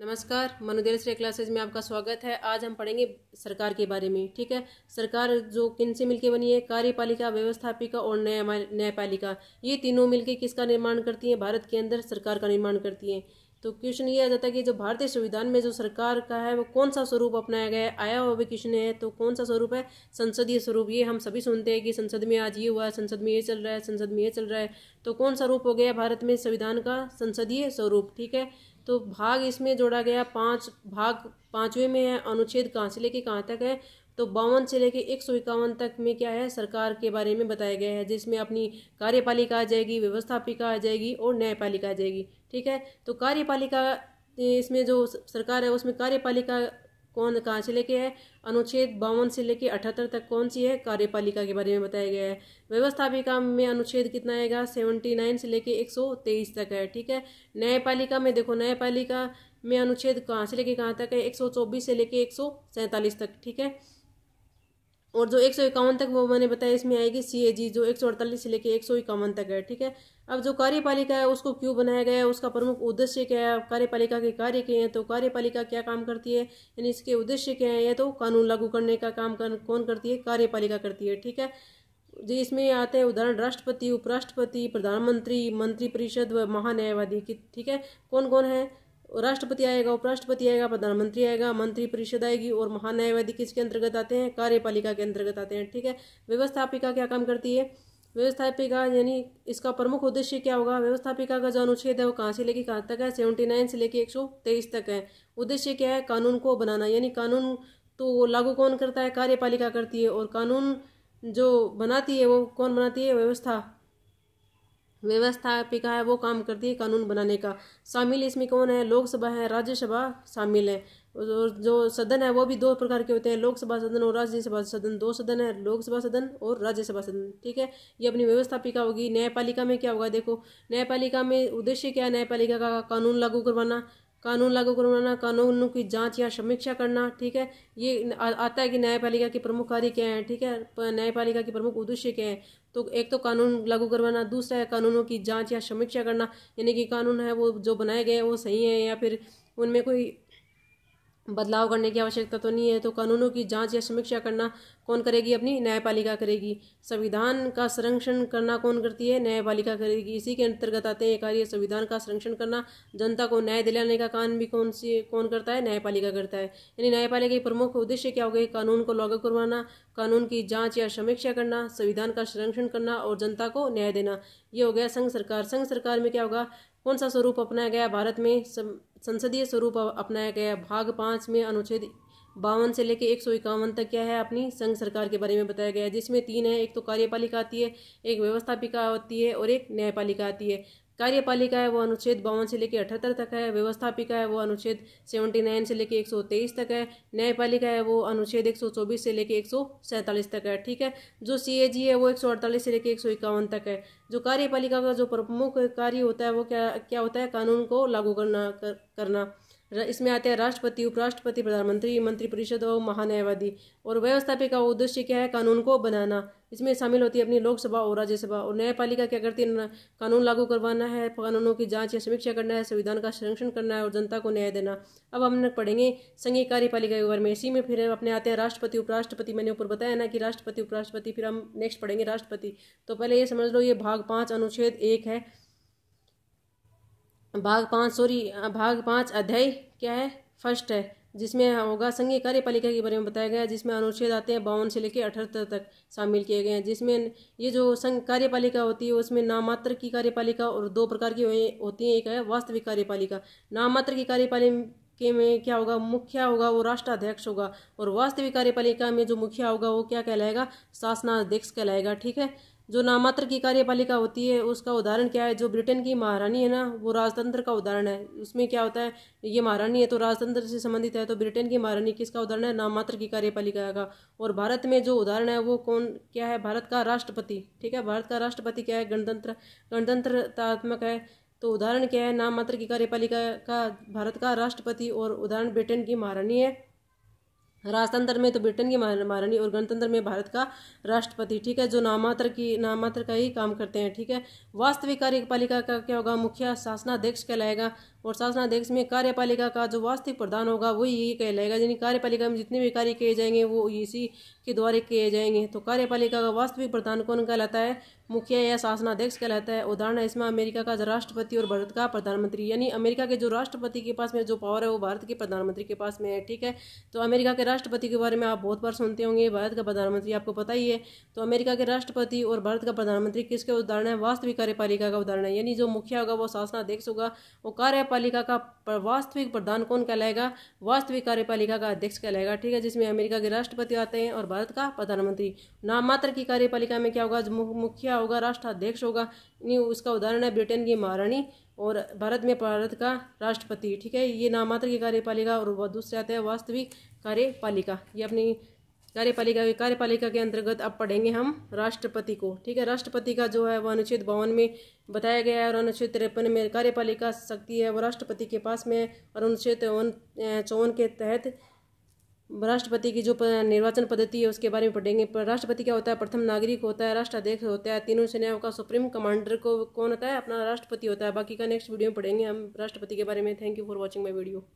नमस्कार मनुदेल श्री क्लासेज में आपका स्वागत है आज हम पढ़ेंगे सरकार के बारे में ठीक है सरकार जो किन से मिलकर बनी है कार्यपालिका व्यवस्थापिका और न्याय न्यायपालिका ये तीनों मिलकर किसका निर्माण करती है भारत के अंदर सरकार का निर्माण करती है तो क्वेश्चन ये आ जाता है कि जो भारतीय संविधान में जो सरकार का है वो कौन सा स्वरूप अपनाया गया है आया हुआ भी क्वेश्चन है तो कौन सा स्वरूप है संसदीय स्वरूप ये हम सभी सुनते हैं कि संसद में आज ये हुआ है संसद में ये चल रहा है संसद में ये चल रहा है तो कौन सा रूप हो गया भारत में संविधान का संसदीय स्वरूप ठीक है तो भाग इसमें जोड़ा गया पाँच भाग पाँचवें में है अनुच्छेद कहाँ से लेके कहाँ तक है तो बावन से लेकर एक सौ इक्यावन तक में क्या है सरकार के बारे में बताया गया है जिसमें अपनी कार्यपालिका आ जाएगी व्यवस्थापिका आ जाएगी और न्यायपालिका आ जाएगी ठीक है तो कार्यपालिका इसमें जो सरकार है उसमें कार्यपालिका कौन कहाँ से लेके है अनुच्छेद बावन से लेके अठहत्तर तक कौन सी है कार्यपालिका के बारे में बताया गया है व्यवस्थापिका में अनुच्छेद कितना आएगा सेवेंटी नाइन से लेके एक सौ तेईस तक है ठीक है न्यायपालिका में देखो न्यायपालिका में अनुच्छेद कहाँ से लेके कहाँ तक है एक सौ चौबीस से लेके एक सौ सैंतालीस तक ठीक है और जो एक सौ इक्यावन तक वो मैंने बताया इसमें आएगी सी ए जी जो एक सौ अड़तालीस से लेकर एक सौ इक्यावन तक है ठीक है अब जो कार्यपालिका है उसको क्यों बनाया गया है उसका प्रमुख उद्देश्य क्या है कार्यपालिका के कार्य क्या हैं तो कार्यपालिका क्या काम करती है यानी इसके उद्देश्य क्या है या तो कानून लागू करने का काम कर, कौन करती है कार्यपालिका करती है ठीक है जी इसमें आते हैं उदाहरण राष्ट्रपति उपराष्ट्रपति प्रधानमंत्री मंत्रिपरिषद व महान्यायवादी की ठीक है कौन कौन है राष्ट्रपति आएगा उपराष्ट्रपति आएगा प्रधानमंत्री आएगा मंत्री परिषद आएगी और महान्यायवादी किसके अंतर्गत आते हैं कार्यपालिका के अंतर्गत आते हैं ठीक है व्यवस्थापिका क्या काम करती है व्यवस्थापिका यानी इसका प्रमुख उद्देश्य क्या होगा व्यवस्थापिका का जो अनुच्छेद है वो कहाँ से लेके कहाँ तक है सेवेंटी नाइन से लेके एक सौ तेईस तक है उद्देश्य क्या है कानून को बनाना यानी कानून तो वो लागू कौन करता है कार्यपालिका करती है और कानून जो बनाती है वो कौन बनाती है व्यवस्था व्यवस्थापिका है वो काम करती है कानून बनाने का शामिल इसमें कौन है लोकसभा है राज्यसभा शामिल है और जो सदन है वो भी दो प्रकार के होते हैं लोकसभा सदन और राज्यसभा सदन दो सदन है लोकसभा सदन और राज्यसभा सदन ठीक है ये अपनी व्यवस्थापिका होगी न्यायपालिका में क्या होगा देखो न्यायपालिका में उद्देश्य क्या है न्यायपालिका का कानून लागू करवाना कानून लागू करवाना कानूनों की जांच या समीक्षा करना ठीक है ये आता है कि न्यायपालिका के प्रमुख कार्य क्या हैं ठीक है न्यायपालिका के प्रमुख उद्देश्य क्या है तो एक तो कानून लागू करवाना दूसरा है कानूनों की जांच या समीक्षा करना यानी कि कानून है वो जो बनाए गए हैं वो सही हैं या फिर उनमें कोई बदलाव करने की आवश्यकता तो नहीं है तो कानूनों की जांच या समीक्षा करना कौन करेगी अपनी न्यायपालिका करेगी संविधान का संरक्षण करना कौन करती है न्यायपालिका करेगी इसी के अंतर्गत आते हैं कार्य संविधान का संरक्षण करना जनता को न्याय दिलाने का काम भी कौन सी कौन करता है न्यायपालिका करता है यानी न्यायपालिका के प्रमुख उद्देश्य क्या हो गए कानून को लागू करवाना कानून की जाँच या समीक्षा करना संविधान का संरक्षण करना और जनता को न्याय देना ये हो गया संघ सरकार संघ सरकार में क्या होगा कौन सा स्वरूप अपनाया गया भारत में संसदीय स्वरूप अपनाया गया भाग पाँच में अनुच्छेद बावन से लेकर एक सौ इक्यावन तक क्या है अपनी संघ सरकार के बारे में बताया गया है जिसमें तीन है एक तो कार्यपालिका आती है एक व्यवस्थापिका आती है और एक न्यायपालिका आती है कार्यपालिका है वो अनुच्छेद बावन से लेकर अठहत्तर तक है व्यवस्थापिका है वो अनुच्छेद सेवेंटी नाइन से लेकर एक सौ तेईस तक है न्यायपालिका है वो अनुच्छेद एक सौ चौबीस से लेकर एक सौ सैंतालीस तक है ठीक है जो सी ए जी है वो एक सौ अड़तालीस से लेकर एक सौ इक्यावन तक है जो कार्यपालिका का जो प्रमुख कार्य होता है वो क्या क्या होता है कानून को लागू करना कर, करना इसमें आते हैं राष्ट्रपति उपराष्ट्रपति प्रधानमंत्री मंत्रिपरिषद और महान्यायवादी और व्यवस्थापिका उद्देश्य क्या है कानून को बनाना इसमें शामिल होती है अपनी लोकसभा और राज्यसभा और न्यायपालिका क्या करती है कानून लागू करवाना है कानूनों की जांच या समीक्षा करना है संविधान का संरक्षण करना है और जनता को न्याय देना अब हम पढ़ेंगे संघीय कार्यपालिका के बारे में इसी में फिर अपने आते हैं राष्ट्रपति उपराष्ट्रपति मैंने ऊपर बताया ना कि राष्ट्रपति उपराष्ट्रपति फिर हम नेक्स्ट पढ़ेंगे राष्ट्रपति तो पहले ये समझ लो ये भाग पाँच अनुच्छेद एक है भाग पाँच सॉरी भाग पाँच अध्याय क्या है फर्स्ट है जिसमें होगा संघीय कार्यपालिका के बारे में बताया गया है जिसमें अनुच्छेद आते हैं बावन से लेकर अठहत्तर तक शामिल किए गए हैं जिसमें ये जो संघ कार्यपालिका होती है उसमें नामात्र की कार्यपालिका और दो प्रकार की होती हैं एक है वास्तविक कार्यपालिका नामात्र की कार्यपालिका में क्या होगा मुखिया होगा वो राष्ट्राध्यक्ष होगा और वास्तविक कार्यपालिका में जो मुखिया होगा वो क्या कहलाएगा शासनाध्यक्ष कहलाएगा ठीक है जो नामात्र की कार्यपालिका होती है उसका उदाहरण क्या है जो ब्रिटेन की महारानी है ना वो राजतंत्र का उदाहरण है उसमें क्या होता है ये महारानी है तो राजतंत्र से संबंधित है तो ब्रिटेन की महारानी किसका उदाहरण है नामात्र की कार्यपालिका का और भारत में जो उदाहरण है वो कौन क्या है भारत का राष्ट्रपति ठीक है भारत का राष्ट्रपति क्या है गणतंत्र गणतंत्रतात्मक है तो उदाहरण क्या है नाम मात्र की कार्यपालिका का भारत का राष्ट्रपति और उदाहरण ब्रिटेन की महारानी है राजतंत्र में तो ब्रिटेन की महारानी और गणतंत्र में भारत का राष्ट्रपति ठीक है जो नामात्र की नामात्र का ही काम करते हैं ठीक है वास्तविक कार्यपालिका का क्या होगा मुखिया शासनाध्यक्ष कहलाएगा और शासनाध्यक्ष में कार्यपालिका का जो वास्तविक प्रधान होगा वही यही कहलाएगा यानी कार्यपालिका में जितने भी कार्य किए जाएंगे वो इसी के द्वारा किए जाएंगे तो कार्यपालिका का वास्तविक प्रधान कौन कहलाता है मुखिया या शासनाध्यक्ष कहलाता है उदाहरण इसमें अमेरिका का राष्ट्रपति और भारत का प्रधानमंत्री यानी अमेरिका के जो राष्ट्रपति के पास में जो पावर है वो भारत के प्रधानमंत्री के पास में है ठीक है तो अमेरिका के राष्ट्रपति के बारे में आप बहुत बार सुनते होंगे भारत का प्रधानमंत्री आपको पता ही है तो अमेरिका के राष्ट्रपति और भारत का प्रधानमंत्री किसके उदाहरण है वास्तविक कार्यपालिका का उदाहरण है यानी जो मुखिया होगा वो शासनाध्यक्ष होगा वो कार्यपाल कार्यपालिका का वास्तविक प्रधान कौन कहलाएगा वास्तविक कार्यपालिका का अध्यक्ष कहलाएगा ठीक है जिसमें अमेरिका के राष्ट्रपति आते हैं और भारत का प्रधानमंत्री नाम मात्र की कार्यपालिका में क्या होगा मुखिया होगा राष्ट्राध्यक्ष होगा उसका उदाहरण है ब्रिटेन की महारानी और भारत में भारत का राष्ट्रपति ठीक है ये नाम मात्र की कार्यपालिका और दूसरे आते हैं वास्तविक कार्यपालिका ये अपनी कार्यपालिका के कार्यपालिका के अंतर्गत अब पढ़ेंगे हम राष्ट्रपति को ठीक है राष्ट्रपति का जो है वह अनुच्छेद बावन में बताया गया है और अनुच्छेद तिरपन में कार्यपालिका शक्ति है वो राष्ट्रपति के पास में और अनुच्छेद चौवन के तहत राष्ट्रपति की जो निर्वाचन पद्धति है उसके बारे में पढ़ेंगे पर राष्ट्रपति क्या होता है प्रथम नागरिक होता है राष्ट्राध्यक्ष होता है तीनों सेनाओं का सुप्रीम कमांडर को कौन होता है अपना राष्ट्रपति होता है बाकी का नेक्स्ट वीडियो में पढ़ेंगे हम राष्ट्रपति के बारे में thank you for watching my video